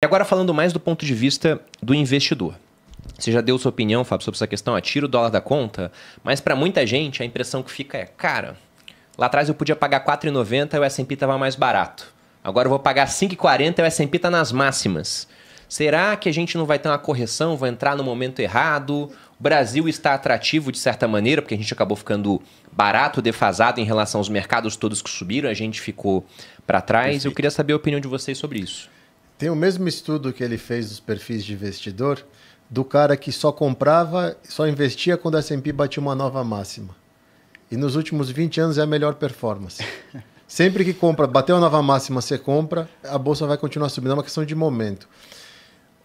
E agora falando mais do ponto de vista do investidor. Você já deu sua opinião, Fábio, sobre essa questão, Atira tira o dólar da conta, mas para muita gente a impressão que fica é, cara, lá atrás eu podia pagar 4,90 e o S&P estava mais barato. Agora eu vou pagar 5,40 e o S&P está nas máximas. Será que a gente não vai ter uma correção, vai entrar no momento errado? O Brasil está atrativo de certa maneira, porque a gente acabou ficando barato, defasado em relação aos mercados todos que subiram, a gente ficou para trás. Perfeito. Eu queria saber a opinião de vocês sobre isso. Tem o mesmo estudo que ele fez dos perfis de investidor, do cara que só comprava, só investia quando a S&P batia uma nova máxima. E nos últimos 20 anos é a melhor performance. Sempre que compra, bateu a nova máxima, você compra, a bolsa vai continuar subindo, é uma questão de momento.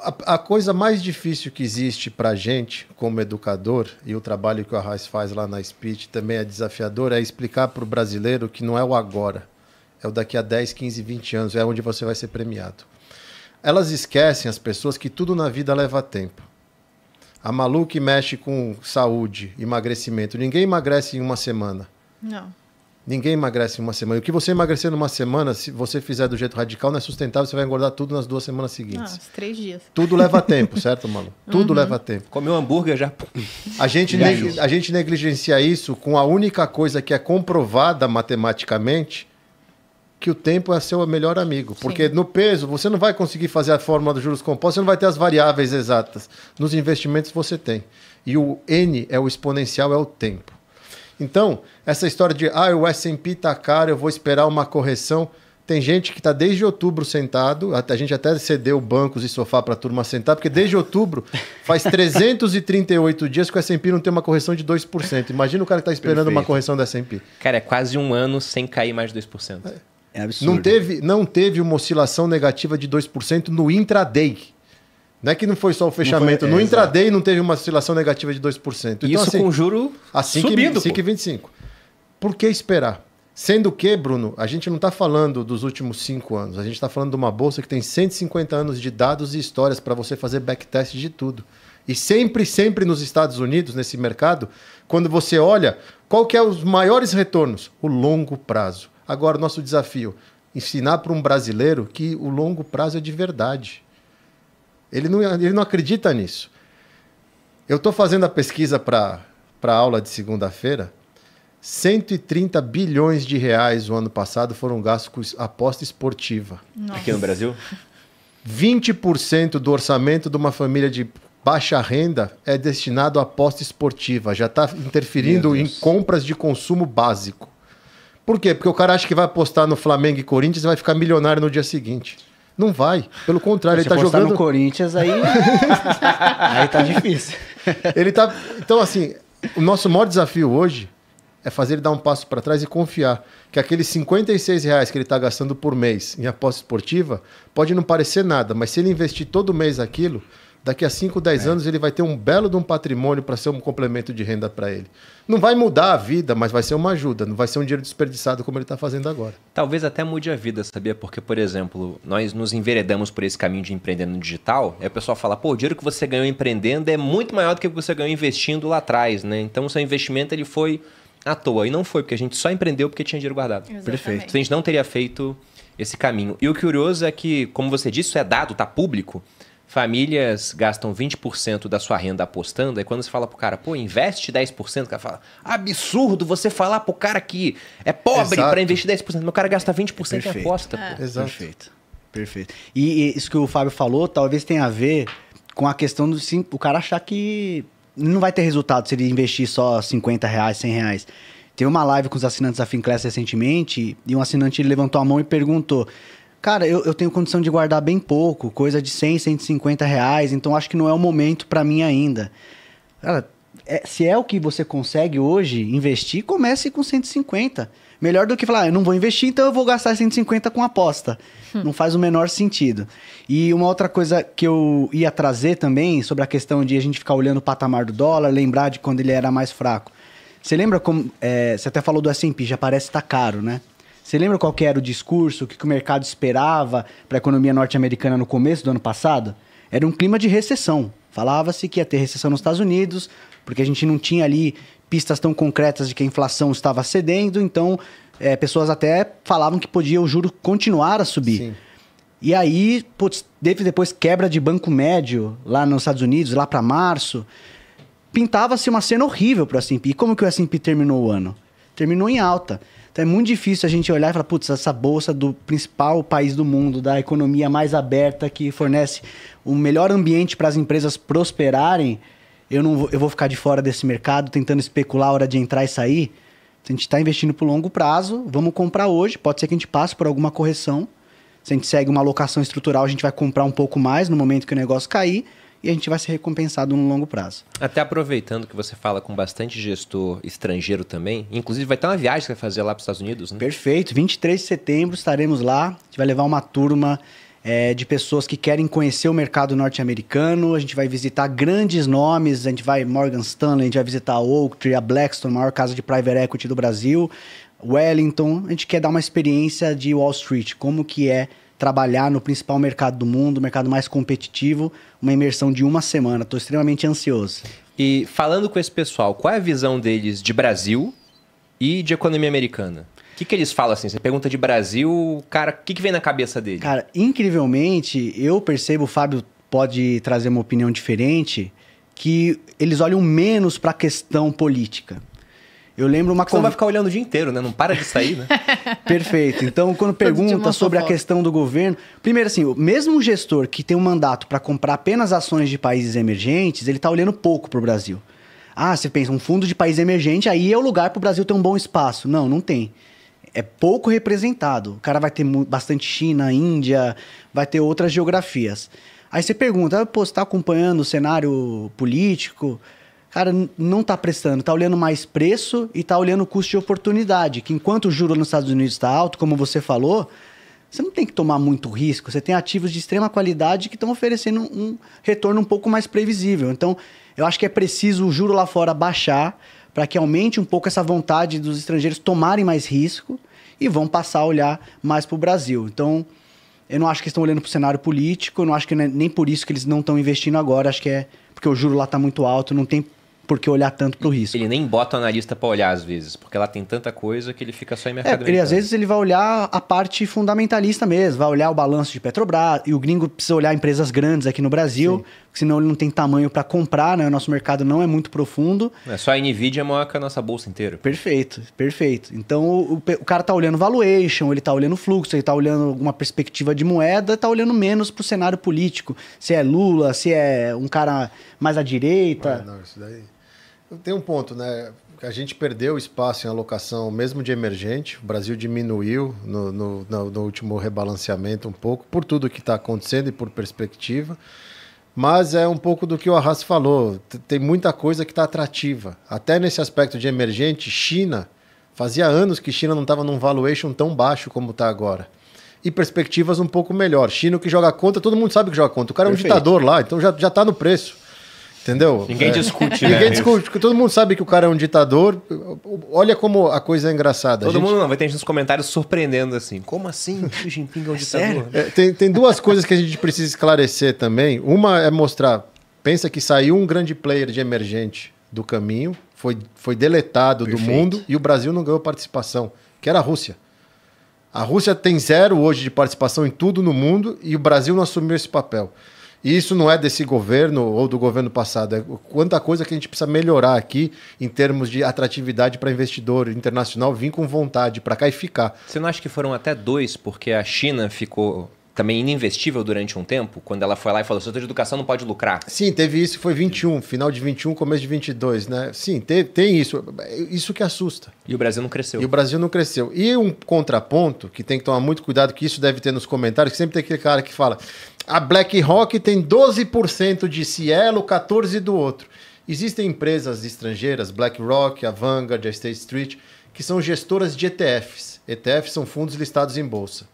A, a coisa mais difícil que existe para a gente, como educador, e o trabalho que o Arraes faz lá na Speech também é desafiador, é explicar para o brasileiro que não é o agora é o daqui a 10, 15, 20 anos, é onde você vai ser premiado. Elas esquecem, as pessoas, que tudo na vida leva tempo. A Malu que mexe com saúde, emagrecimento, ninguém emagrece em uma semana. Não. Ninguém emagrece em uma semana. O que você emagrecer numa semana, se você fizer do jeito radical, não é sustentável, você vai engordar tudo nas duas semanas seguintes. Ah, três dias. Tudo leva tempo, certo, Malu? Tudo uhum. leva tempo. Comeu hambúrguer já. A gente, já a gente negligencia isso com a única coisa que é comprovada matematicamente, que o tempo é seu melhor amigo. Porque Sim. no peso, você não vai conseguir fazer a fórmula dos juros compostos, você não vai ter as variáveis exatas. Nos investimentos você tem. E o N é o exponencial, é o tempo. Então, essa história de ah, o S&P tá caro, eu vou esperar uma correção. Tem gente que está desde outubro sentado, a gente até cedeu bancos e sofá para a turma sentar, porque desde outubro faz 338 dias que o S&P não tem uma correção de 2%. Imagina o cara que está esperando Perfeito. uma correção do S&P. Cara, é quase um ano sem cair mais de 2%. É. É absurdo. Não teve, não teve uma oscilação negativa de 2% no intraday. Não é que não foi só o fechamento. Foi, é, no intraday exato. não teve uma oscilação negativa de 2%. Então, Isso assim, com juro assim subindo. 5,25. Por que esperar? Sendo que, Bruno, a gente não está falando dos últimos cinco anos. A gente está falando de uma bolsa que tem 150 anos de dados e histórias para você fazer backtest de tudo. E sempre, sempre nos Estados Unidos, nesse mercado, quando você olha, qual que é os maiores retornos? O longo prazo. Agora, o nosso desafio: ensinar para um brasileiro que o longo prazo é de verdade. Ele não, ele não acredita nisso. Eu estou fazendo a pesquisa para a aula de segunda-feira. 130 bilhões de reais o ano passado foram gastos com aposta esportiva. Nossa. Aqui no Brasil? 20% do orçamento de uma família de baixa renda é destinado à aposta esportiva. Já está interferindo em compras de consumo básico. Por quê? Porque o cara acha que vai apostar no Flamengo e Corinthians e vai ficar milionário no dia seguinte. Não vai. Pelo contrário, Se ele tá jogando. no Corinthians, aí. aí tá difícil. Ele tá. Então, assim, o nosso maior desafio hoje é fazer ele dar um passo para trás e confiar que aqueles 56 reais que ele está gastando por mês em aposta esportiva pode não parecer nada, mas se ele investir todo mês aquilo, Daqui a 5, 10 é. anos ele vai ter um belo de um patrimônio para ser um complemento de renda para ele. Não vai mudar a vida, mas vai ser uma ajuda, não vai ser um dinheiro desperdiçado como ele está fazendo agora. Talvez até mude a vida, sabia? Porque, por exemplo, nós nos enveredamos por esse caminho de empreender no digital, aí o pessoal fala, pô, o dinheiro que você ganhou empreendendo é muito maior do que o que você ganhou investindo lá atrás, né? Então o seu investimento ele foi à toa. E não foi, porque a gente só empreendeu porque tinha dinheiro guardado. Exatamente. Perfeito. Então, a gente não teria feito esse caminho. E o curioso é que, como você disse, é dado, tá público famílias gastam 20% da sua renda apostando, aí quando você fala pro cara, pô, investe 10%, o cara fala, absurdo você falar pro cara que é pobre para investir 10%, meu cara gasta 20% Perfeito. em aposta. É. Pô. Exato. Perfeito. Perfeito. E, e, isso que o Fábio falou talvez tenha a ver com a questão do sim, o cara achar que não vai ter resultado se ele investir só 50 reais, 100 reais. Teve uma live com os assinantes da FinClass recentemente e um assinante levantou a mão e perguntou: Cara, eu, eu tenho condição de guardar bem pouco, coisa de 100, 150 reais, então acho que não é o momento para mim ainda. Cara, é, se é o que você consegue hoje investir, comece com 150. Melhor do que falar, ah, eu não vou investir, então eu vou gastar 150 com aposta. Hum. Não faz o menor sentido. E uma outra coisa que eu ia trazer também sobre a questão de a gente ficar olhando o patamar do dólar, lembrar de quando ele era mais fraco. Você lembra como. É, você até falou do SP, já parece estar tá caro, né? Você lembra qual era o discurso, que, que o mercado esperava para a economia norte-americana no começo do ano passado? Era um clima de recessão. Falava-se que ia ter recessão nos Estados Unidos, porque a gente não tinha ali pistas tão concretas de que a inflação estava cedendo, então é, pessoas até falavam que podia o juro continuar a subir. Sim. E aí, putz, teve depois quebra de banco médio lá nos Estados Unidos, lá para março. Pintava-se uma cena horrível para o S&P. E como que o S&P terminou o ano? terminou em alta. Então é muito difícil a gente olhar e falar, putz, essa bolsa do principal país do mundo, da economia mais aberta, que fornece o melhor ambiente para as empresas prosperarem, eu não vou, eu vou ficar de fora desse mercado tentando especular a hora de entrar e sair. Se a gente está investindo para longo prazo, vamos comprar hoje. Pode ser que a gente passe por alguma correção. Se a gente segue uma alocação estrutural, a gente vai comprar um pouco mais no momento que o negócio cair e a gente vai ser recompensado no longo prazo. Até aproveitando que você fala com bastante gestor estrangeiro também, inclusive vai ter uma viagem que vai fazer lá para os Estados Unidos, né? Perfeito, 23 de setembro estaremos lá, a gente vai levar uma turma é, de pessoas que querem conhecer o mercado norte-americano. A gente vai visitar grandes nomes, a gente vai Morgan Stanley, a gente vai visitar a Oaktree, a Blackstone, a maior casa de private equity do Brasil, Wellington. A gente quer dar uma experiência de Wall Street, como que é trabalhar no principal mercado do mundo, o mercado mais competitivo, uma imersão de uma semana. Estou extremamente ansioso. E falando com esse pessoal, qual é a visão deles de Brasil e de economia americana? O que, que eles falam assim? Você pergunta de Brasil, cara, o que, que vem na cabeça dele? Cara, incrivelmente, eu percebo, o Fábio pode trazer uma opinião diferente, que eles olham menos para a questão política. Eu lembro uma... coisa, conv... vai ficar olhando o dia inteiro, né? Não para de sair, né? Perfeito. Então, quando pergunta sobre a questão do governo... Primeiro, assim, o mesmo gestor que tem um mandato para comprar apenas ações de países emergentes, ele está olhando pouco para o Brasil. Ah, você pensa, um fundo de país emergente, aí é o lugar para o Brasil ter um bom espaço. Não, não tem é pouco representado. O cara vai ter bastante China, Índia, vai ter outras geografias. Aí você pergunta, ah, pô, você está acompanhando o cenário político? cara, não está prestando, está olhando mais preço e está olhando o custo de oportunidade, que enquanto o juro nos Estados Unidos está alto, como você falou, você não tem que tomar muito risco, você tem ativos de extrema qualidade que estão oferecendo um retorno um pouco mais previsível. Então, eu acho que é preciso o juro lá fora baixar para que aumente um pouco essa vontade dos estrangeiros tomarem mais risco e vão passar a olhar mais para o Brasil. Então, eu não acho que estão olhando para o cenário político, eu não acho que é nem por isso que eles não estão investindo agora, acho que é porque o juro lá está muito alto, não tem por que olhar tanto para o risco. Ele nem bota o analista para olhar às vezes, porque ela tem tanta coisa que ele fica só em é, mercado. É, porque às vezes ele vai olhar a parte fundamentalista mesmo, vai olhar o balanço de Petrobras, e o gringo precisa olhar empresas grandes aqui no Brasil, senão ele não tem tamanho para comprar, né? O nosso mercado não é muito profundo. É só a Nvidia é maior que a nossa bolsa inteira. Perfeito, perfeito. Então o, o cara tá olhando valuation, ele tá olhando fluxo, ele tá olhando alguma perspectiva de moeda, tá olhando menos pro cenário político. Se é Lula, se é um cara mais à direita. Ah, não, isso daí. Tem um ponto, né? A gente perdeu espaço em alocação, mesmo de emergente. O Brasil diminuiu no, no, no último rebalanceamento um pouco, por tudo que está acontecendo e por perspectiva. Mas é um pouco do que o Arras falou. Tem muita coisa que está atrativa. Até nesse aspecto de emergente, China. Fazia anos que China não estava num valuation tão baixo como está agora. E perspectivas um pouco melhor. China que joga contra, todo mundo sabe que joga contra. O cara Perfeito. é um ditador lá, então já está no preço. Entendeu? Ninguém é. discute, né? Ninguém discute, porque todo mundo sabe que o cara é um ditador. Olha como a coisa é engraçada. Todo gente... mundo não, vai ter gente nos comentários surpreendendo assim. Como assim? Xi Jinping é um ditador? É, tem, tem duas coisas que a gente precisa esclarecer também. Uma é mostrar, pensa que saiu um grande player de emergente do caminho, foi, foi deletado Perfeito. do mundo e o Brasil não ganhou participação, que era a Rússia. A Rússia tem zero hoje de participação em tudo no mundo e o Brasil não assumiu esse papel. E isso não é desse governo ou do governo passado. É quanta coisa que a gente precisa melhorar aqui em termos de atratividade para investidor internacional vir com vontade para cá e ficar. Você não acha que foram até dois, porque a China ficou também ininvestível durante um tempo, quando ela foi lá e falou: setor de educação não pode lucrar. Sim, teve isso, foi 21, final de 21, começo de 22, né? Sim, te, tem isso. Isso que assusta. E o Brasil não cresceu. E o Brasil não cresceu. E um contraponto que tem que tomar muito cuidado, que isso deve ter nos comentários, que sempre tem aquele cara que fala: a BlackRock tem 12% de Cielo, 14% do outro. Existem empresas estrangeiras, BlackRock, a Vanguard, a State Street, que são gestoras de ETFs. ETFs são fundos listados em bolsa.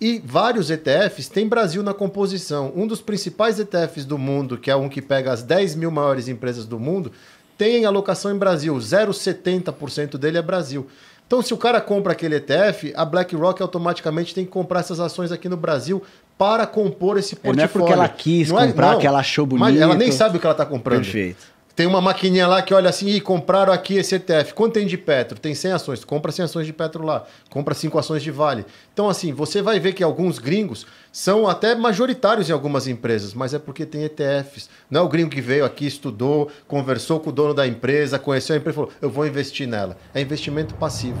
E vários ETFs têm Brasil na composição. Um dos principais ETFs do mundo, que é um que pega as 10 mil maiores empresas do mundo, tem alocação em Brasil. 0,70% dele é Brasil. Então, se o cara compra aquele ETF, a BlackRock automaticamente tem que comprar essas ações aqui no Brasil para compor esse portfólio. É, não é porque ela quis não é- comprar, é, não, que ela achou bonito. Mas ela nem sabe o que ela está comprando. Perfeito. Tem uma maquininha lá que olha assim, e compraram aqui esse ETF. Quanto tem de Petro? Tem 100 ações. Compra 100 ações de Petro lá. Compra 5 ações de Vale. Então, assim, você vai ver que alguns gringos são até majoritários em algumas empresas, mas é porque tem ETFs. Não é o gringo que veio aqui, estudou, conversou com o dono da empresa, conheceu a empresa e falou: eu vou investir nela. É investimento passivo.